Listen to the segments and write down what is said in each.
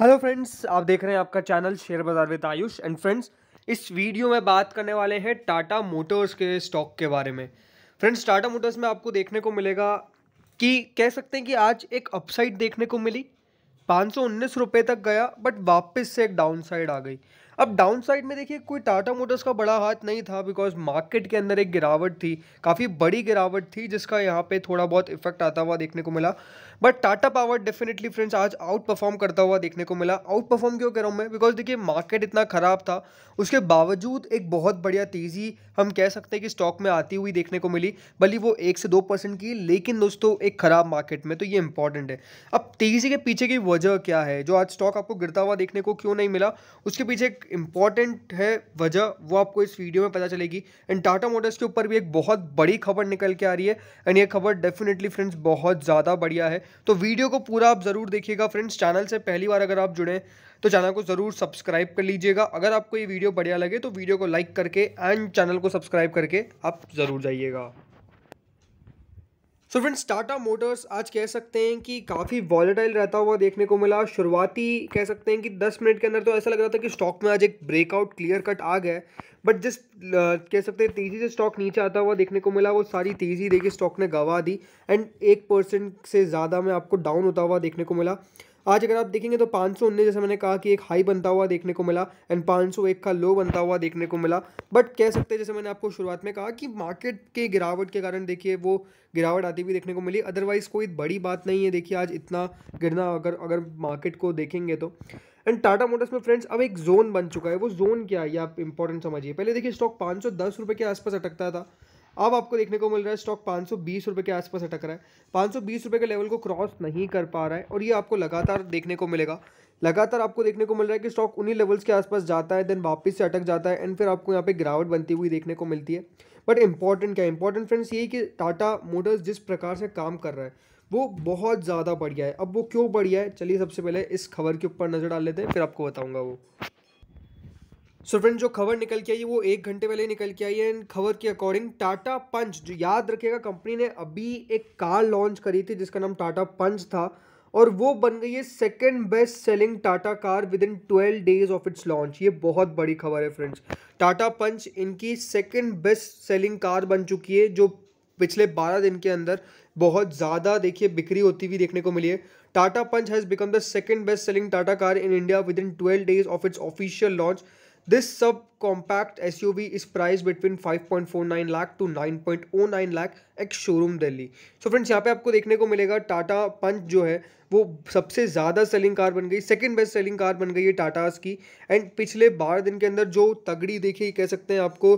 hello friends आप देख रहे हैं आपका channel share Bazaar with Ayush and friends इस वीडियो में बात करने वाले हैं टाटा मोटर्स के स्टॉक के बारे में फ्रेंड्स टाटा मोटर्स में आपको देखने को मिलेगा कि कह सकते हैं कि आज एक अपसाइड देखने को मिली पाँच सौ तक गया बट वापस से एक डाउनसाइड आ गई अब डाउन साइड में देखिए कोई टाटा मोटर्स का बड़ा हाथ नहीं था बिकॉज मार्केट के अंदर एक गिरावट थी काफ़ी बड़ी गिरावट थी जिसका यहाँ पे थोड़ा बहुत इफेक्ट आता हुआ देखने को मिला but Tata Power definitely friends आज आउट परफॉर्म करता हुआ देखने को मिला आउट परफॉर्म क्यों कर रहा हूँ मैं बिकॉज देखिए मार्केट इतना ख़राब था उसके बावजूद एक बहुत बढ़िया तेज़ी हम कह सकते हैं कि स्टॉक में आती हुई देखने को मिली भली वो एक से दो परसेंट की लेकिन दोस्तों एक ख़राब मार्केट में तो ये इंपॉर्टेंट है अब तेज़ी के पीछे की वजह क्या है जो आज स्टॉक आपको गिरता हुआ देखने को क्यों नहीं मिला उसके पीछे इम्पॉर्टेंट है वजह वो आपको इस वीडियो में पता चलेगी एंड टाटा मोटर्स के ऊपर भी एक बहुत बड़ी खबर निकल के आ रही है एंड ये खबर डेफिनेटली फ्रेंड्स बहुत ज़्यादा बढ़िया है तो वीडियो को पूरा आप ज़रूर देखिएगा फ्रेंड्स चैनल से पहली बार अगर आप जुड़ें तो चैनल को ज़रूर सब्सक्राइब कर लीजिएगा अगर आपको ये वीडियो बढ़िया लगे तो वीडियो को लाइक करके एंड चैनल को सब्सक्राइब करके आप ज़रूर जाइएगा सो फ्रेंड्स टाटा मोटर्स आज कह सकते हैं कि काफ़ी वॉलेटाइल रहता हुआ देखने को मिला शुरुआती कह सकते हैं कि 10 मिनट के अंदर तो ऐसा लग रहा था कि स्टॉक में आज एक ब्रेकआउट क्लियर कट आ गया बट जिस uh, कह सकते हैं तेज़ी से स्टॉक नीचे आता हुआ देखने को मिला वो सारी तेज़ी देखिए स्टॉक ने गवा दी एंड एक परसेंट से ज़्यादा में आपको डाउन होता हुआ देखने को मिला आज अगर आप देखेंगे तो पाँच सौ उन्नीस जैसे मैंने कहा कि एक हाई बनता हुआ देखने को मिला एंड पाँच सौ एक का लो बनता हुआ देखने को मिला बट कह सकते हैं जैसे मैंने आपको शुरुआत में कहा कि मार्केट के गिरावट के कारण देखिए वो गिरावट आती हुई देखने को मिली अदरवाइज़ कोई बड़ी बात नहीं है देखिए आज इतना गिरना अगर अगर मार्केट को देखेंगे तो एंड टाटा मोटर्स में फ्रेंड्स अब एक जोन बन चुका है वो जोन क्या है ये आप इंपॉर्टेंट समझिए पहले देखिए स्टॉक पाँच सौ दस रुपये के आसपास अटकता था अब आपको देखने को मिल रहा है स्टॉक पाँच सौ के आसपास अटक रहा है पाँच सौ के लेवल को क्रॉस नहीं कर पा रहा है और ये आपको लगातार देखने को मिलेगा लगातार आपको देखने को मिल रहा है कि स्टॉक उन्हीं लेवल्स के आसपास जाता है देन वापस से अटक जाता है एंड फिर आपको यहाँ पे गिरावट बनती हुई देखने को मिलती है बट इम्पॉर्टेंट क्या है इंपॉर्टेंट फ्रेंड्स यही कि टाटा मोटर्स जिस प्रकार से काम कर रहा है वो बहुत ज़्यादा बढ़िया है अब वो क्यों बढ़िया है चलिए सबसे पहले इस खबर के ऊपर नज़र डाल लेते हैं फिर आपको बताऊँगा वो सो so फ्रेंड जो खबर निकल के आई है वो एक घंटे पहले निकल के आई है एंड खबर के अकॉर्डिंग टाटा पंच जो याद रखिएगा कंपनी ने अभी एक कार लॉन्च करी थी जिसका नाम टाटा पंच था और वो बन गई है second best selling Tata car within twelve days of its launch ये बहुत बड़ी खबर है फ्रेंड्स टाटा पंच इनकी सेकेंड बेस्ट सेलिंग कार बन चुकी है जो पिछले बारह दिन के अंदर बहुत ज़्यादा देखिए बिक्री होती हुई देखने को मिली है Tata Punch has become the second best selling Tata car in India within twelve days of its official launch This sub compact S U V price between five point four nine lakh to nine point O nine lakh ex showroom Delhi so friends यहाँ पे आपको देखने को मिलेगा टाटा पंच जो है वो सबसे ज़्यादा सेलिंग कार बन गई सेकेंड बेस्ट सेलिंग कार बन गई है टाटाज की एंड पिछले बारह दिन के अंदर जो तगड़ी देखिए कह सकते हैं आपको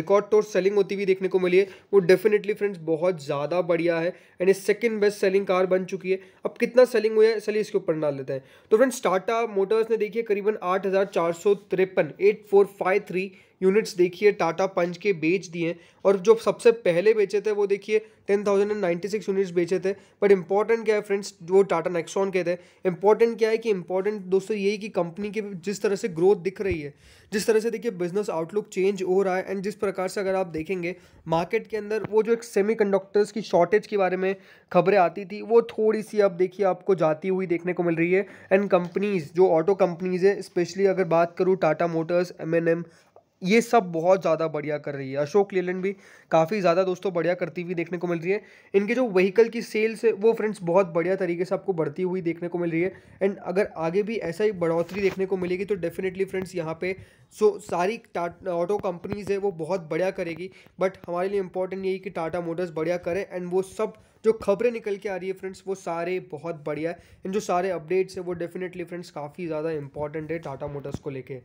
रिकॉर्ड तोड़ सेलिंग होती हुई देखने को मिली है वो डेफिनेटली फ्रेंड्स बहुत ज़्यादा बढ़िया है एंड इस सेकेंड बेस्ट सेलिंग कार बन चुकी है अब कितना सेलिंग हुआ है चलिए इसके ऊपर डाल लेते हैं तो फ्रेंड्स टाटा मोटर्स ने देखिए करीबन आठ हज़ार चार सौ तिरपन एट फोर 453 यूनिट्स देखिए टाटा पंच के बेच दिए और जो सबसे पहले बेचे थे वो देखिए ten thousand and ninety six units बेचे थे बट इंपॉर्टेंट क्या है फ्रेंड्स वो टाटा नेक्सॉन के थे इंपॉर्टेंट क्या है कि इंपॉर्टेंट दोस्तों यही कि कंपनी के जिस तरह से ग्रोथ दिख रही है जिस तरह से देखिए बिजनेस आउटलुक चेंज हो रहा है एंड जिस प्रकार से अगर आप देखेंगे मार्केट के अंदर वो जो एक सेमी की शॉर्टेज के बारे में खबरें आती थी वो थोड़ी सी अब देखिए आपको जाती हुई देखने को मिल रही है एंड कंपनीज जो ऑटो कंपनीज है स्पेशली अगर बात करूँ Tata Motors M and M ये सब बहुत ज़्यादा बढ़िया कर रही है अशोक लेलन भी काफ़ी ज़्यादा दोस्तों बढ़िया करती हुई देखने को मिल रही है इनके जो व्हीकल की सेल्स है वो फ्रेंड्स बहुत बढ़िया तरीके से आपको बढ़ती हुई देखने को मिल रही है एंड अगर आगे भी ऐसा ही बढ़ोतरी देखने को मिलेगी तो डेफिनेटली फ्रेंड्स यहाँ पे सो सारी ऑटो कंपनीज़ है वो बहुत बढ़िया करेगी बट हमारे लिए इंपॉर्टेंट यही कि टाटा मोटर्स बढ़िया करें एंड वो सब जो खबरें निकल के आ रही है फ्रेंड्स वो सारे बहुत बढ़िया है इन जो सारे अपडेट्स है वो डेफिनेटली फ्रेंड्स काफ़ी ज़्यादा इंपॉर्टेंट है टाटा मोटर्स को लेकर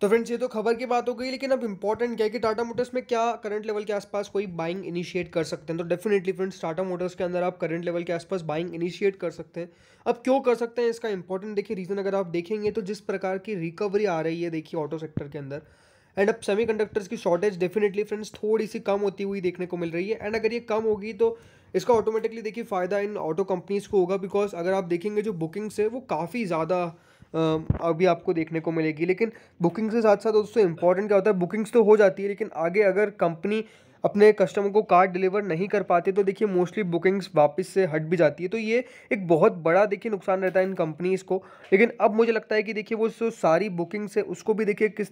तो फ्रेंड्स ये तो खबर की बात हो गई लेकिन अब इंपॉर्टेंट क्या है कि टाटा मोटर्स में क्या करंट लेवल के आसपास कोई बाइंग इनिशिएट कर सकते हैं तो डेफिनेटली फ्रेंड्स टाटा मोटर्स के अंदर आप करंट लेवल के आसपास बाइंग इनिशिएट कर सकते हैं अब क्यों कर सकते हैं इसका इंपॉर्टेंट देखिए रीज़न अगर आप देखेंगे तो जिस प्रकार की रिकवरी आ रही है देखिए ऑटो सेक्टर के अंदर एंड अब सेमी कंडक्टर्स की शॉर्टेज डेफिनेटली फ्रेंड्स थोड़ी सी कम होती हुई देखने को मिल रही है एंड अगर ये कम होगी तो इसका ऑटोमेटिकली देखिए फ़ायदा इन ऑटो कंपनीज़ को होगा बिकॉज अगर आप देखेंगे जो बुकिंग्स है वो काफ़ी ज़्यादा अभी आपको देखने को मिलेगी लेकिन बुकिंग्स के साथ साथ दोस्तों इंपॉर्टेंट क्या होता है बुकिंग्स तो हो जाती है लेकिन आगे अगर कंपनी अपने कस्टमर को कार्ड डिलीवर नहीं कर पाते तो देखिए मोस्टली बुकिंग्स वापस से हट भी जाती है तो ये एक बहुत बड़ा देखिए नुकसान रहता है इन कंपनीज़ को लेकिन अब मुझे लगता है कि देखिए वो जो सारी बुकिंग्स है उसको भी देखिए किस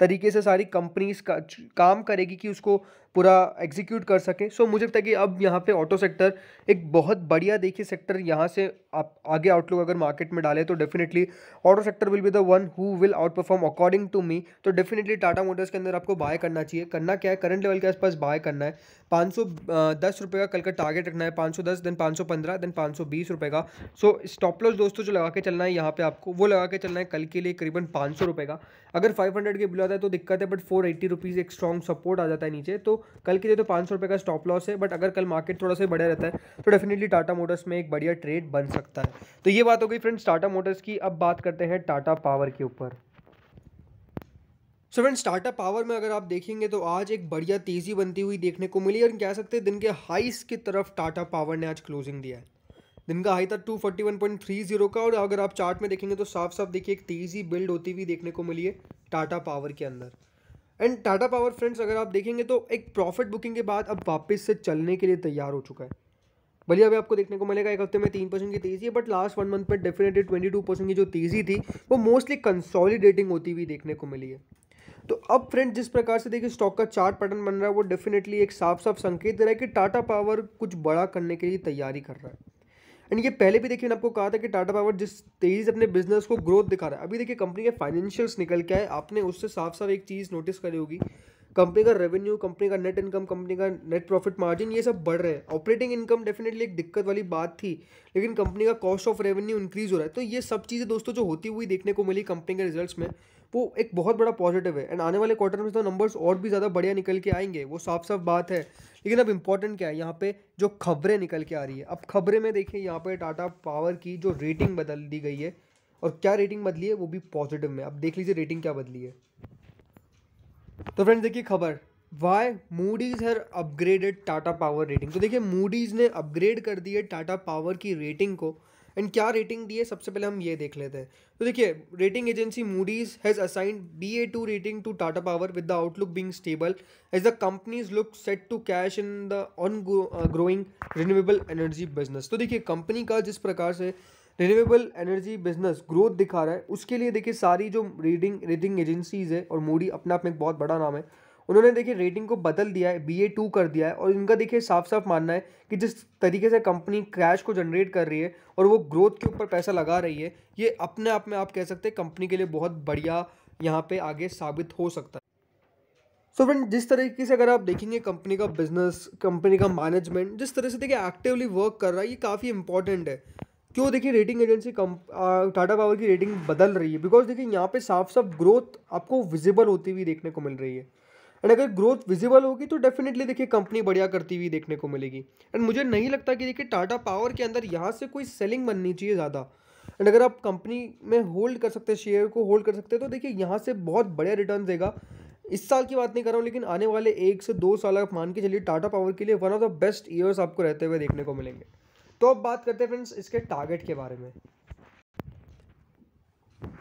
तरीके से सारी कंपनीज का काम करेगी कि उसको पूरा एग्जीक्यूट कर सके सो so, मुझे लगता है कि अब यहाँ पे ऑटो सेक्टर एक बहुत बढ़िया देखिए सेक्टर यहाँ से आप आगे आउटलुक अगर मार्केट में डालें तो definitely auto sector will be the one who will outperform according to me तो डेफिनेटली टाटा मोटर्स के अंदर आपको बाय करना चाहिए करना क्या है करंट लेवल के आसपास बाय करना है पाँच सौ दस रुपये का कल का टारगेट रखना है पाँच सौ दस देन पाँच सौ पंद्रह देन पाँच सौ बीस रुपये का सो स्टॉप लॉस दोस्तों जो लगा के चलना है यहाँ पे आपको वो लगा के चलना है कल के लिए करीबन पाँच सौ रुपये का अगर फाइव हंड्रेड के बिलो आता है तो दिक्कत है बट फोर एट्टी रुपीज़ एक स्ट्रॉन्ग सपोर्ट आ जाता है नीचे तो कल के लिए तो पाँच सौ रुपये का स्टॉप लॉस है बट अगर कल मार्केट थोड़ा सा बढ़िया रहता है तो डेफिनेटली टाटा मोटर्स में एक बढ़िया ट्रेड बन सकता है तो ये बात हो गई फ्रेंड्स टाटा मोटर्स की अब बात करते हैं टाटा पावर के ऊपर सो फ्रेंड स्टार्टअप पावर में अगर आप देखेंगे तो आज एक बढ़िया तेज़ी बनती हुई देखने को मिली और कह सकते हैं दिन के हाइस की तरफ टाटा पावर ने आज क्लोजिंग दिया है दिन का हाई था two forty one point three zero का और अगर आप चार्ट में देखेंगे तो साफ साफ देखिए एक तेज़ी बिल्ड होती हुई देखने को मिली है टाटा पावर के अंदर एंड टाटा पावर फ्रेंड्स अगर आप देखेंगे तो एक प्रॉफिट बुकिंग के बाद अब वापस से चलने के लिए तैयार हो चुका है भले अभी आपको देखने को मिलेगा एक हफ्ते में तीन परसेंट की तेजी है बट लास्ट वन मंथ में डेफिनेटली ट्वेंटी टू परसेंट की जो तेज़ी थी वो मोस्टली कंसोलिडेटिंग होती हुई देखने को मिली है तो अब फ्रेंड जिस प्रकार से देखिए स्टॉक का चार्ट पैटर्न बन रहा है वो डेफिनेटली एक साफ साफ संकेत दे रहा है कि टाटा पावर कुछ बड़ा करने के लिए तैयारी कर रहा है एंड ये पहले भी देखिए मैंने आपको कहा था कि टाटा पावर जिस तेजी से अपने बिजनेस को ग्रोथ दिखा रहा है अभी देखिए कंपनी के फाइनेंशियल्स निकल के आए आपने उससे साफ साफ एक चीज़ नोटिस करी होगी कंपनी का रेवेन्यू कंपनी का नेट इनकम कंपनी का नेट प्रॉफिट मार्जिन ये सब बढ़ रहे हैं ऑपरेटिंग इनकम डेफिनेटली एक दिक्कत वाली बात थी लेकिन कंपनी का कॉस्ट ऑफ रेवेन्यू इंक्रीज हो रहा है तो ये सब चीज़ें दोस्तों जो होती हुई देखने को मिली कंपनी के रिजल्ट्स में वो एक बहुत बड़ा पॉजिटिव है एंड आने वाले क्वार्टर में तो नंबर्स और भी ज़्यादा बढ़िया निकल के आएंगे वो साफ साफ बात है लेकिन अब इम्पॉर्टेंट क्या है यहाँ पे जो खबरें निकल के आ रही है अब खबरें में देखिए यहाँ पे टाटा पावर की जो रेटिंग बदल दी गई है और क्या रेटिंग बदली है वो भी पॉजिटिव में अब देख लीजिए रेटिंग क्या बदली है तो फ्रेंड्स देखिए खबर why Moody's her upgraded Tata Power rating तो देखिए मूडीज़ ने अपग्रेड कर दी है टाटा पावर की रेटिंग को एंड क्या रेटिंग दी है सबसे पहले हम ये देख लेते हैं तो देखिए rating agency Moody's has assigned B A two rating to Tata Power with the outlook being stable as the company's look set to cash in the on growing renewable energy business तो देखिए company का जिस प्रकार से renewable energy business growth दिखा रहा है उसके लिए देखिए सारी जो रीडिंग रेटिंग एजेंसीज है और मूडी अपने आप में एक बहुत बड़ा नाम है उन्होंने देखिए रेटिंग को बदल दिया है बी ए टू कर दिया है और इनका देखिए साफ साफ मानना है कि जिस तरीके से कंपनी कैश को जनरेट कर रही है और वो ग्रोथ के ऊपर पैसा लगा रही है ये अपने आप में आप कह सकते हैं कंपनी के लिए बहुत बढ़िया यहाँ पे आगे साबित हो सकता है सो फ्रेंड जिस तरीके से अगर आप देखेंगे कंपनी का बिजनेस कंपनी का मैनेजमेंट जिस तरह से देखिए एक्टिवली वर्क कर रहा है ये काफ़ी इंपॉर्टेंट है क्यों देखिए रेटिंग एजेंसी कम टाटा पावर की रेटिंग बदल रही है बिकॉज देखिए यहाँ पे साफ साफ ग्रोथ आपको विजिबल होती हुई देखने को मिल रही है एंड अगर ग्रोथ विजिबल होगी तो डेफिनेटली देखिए कंपनी बढ़िया करती हुई देखने को मिलेगी एंड मुझे नहीं लगता कि देखिए टाटा पावर के अंदर यहाँ से कोई सेलिंग बननी चाहिए ज़्यादा एंड अगर आप कंपनी में होल्ड कर सकते हैं शेयर को होल्ड कर सकते हैं तो देखिए यहाँ से बहुत बढ़िया रिटर्न देगा इस साल की बात नहीं कर रहा हूँ लेकिन आने वाले एक से दो साल आप मान के चलिए टाटा पावर के लिए one of the best years आपको रहते हुए देखने को मिलेंगे तो अब बात करते हैं फ्रेंड्स इसके टारगेट के बारे में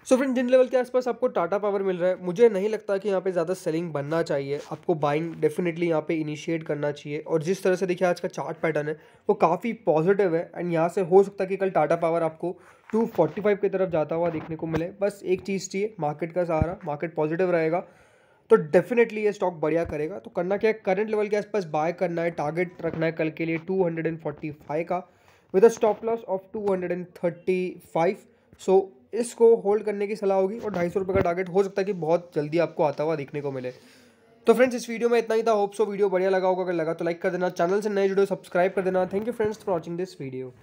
सो फ्रेंड जिन लेवल के आसपास आपको टाटा पावर मिल रहा है मुझे नहीं लगता कि यहाँ पे ज़्यादा सेलिंग बनना चाहिए आपको बाइंग डेफिनेटली यहाँ पे इनिशिएट करना चाहिए और जिस तरह से देखिए आज का चार्ट पैटर्न है वो काफ़ी पॉजिटिव है एंड यहाँ से हो सकता है कि कल टाटा पावर आपको 245 की तरफ जाता हुआ देखने को मिले बस एक चीज़ चाहिए मार्केट का सहारा मार्केट पॉजिटिव रहेगा तो डेफिनेटली ये स्टॉक बढ़िया करेगा तो करना क्या है करंट लेवल के आसपास बाय करना है टारगेट रखना है कल के लिए टू का with a stop loss of two so इसको होल्ड करने की सलाह होगी और ढाई सौ रुपये का टारगेट हो सकता है कि बहुत जल्दी आपको आता हुआ देखने को मिले तो फ्रेंड्स इस वीडियो में इतना ही था होप सो वीडियो बढ़िया लगा होगा अगर लगा तो लाइक कर देना चैनल से नए जुड़े सब्सक्राइब कर देना thank you friends for watching this video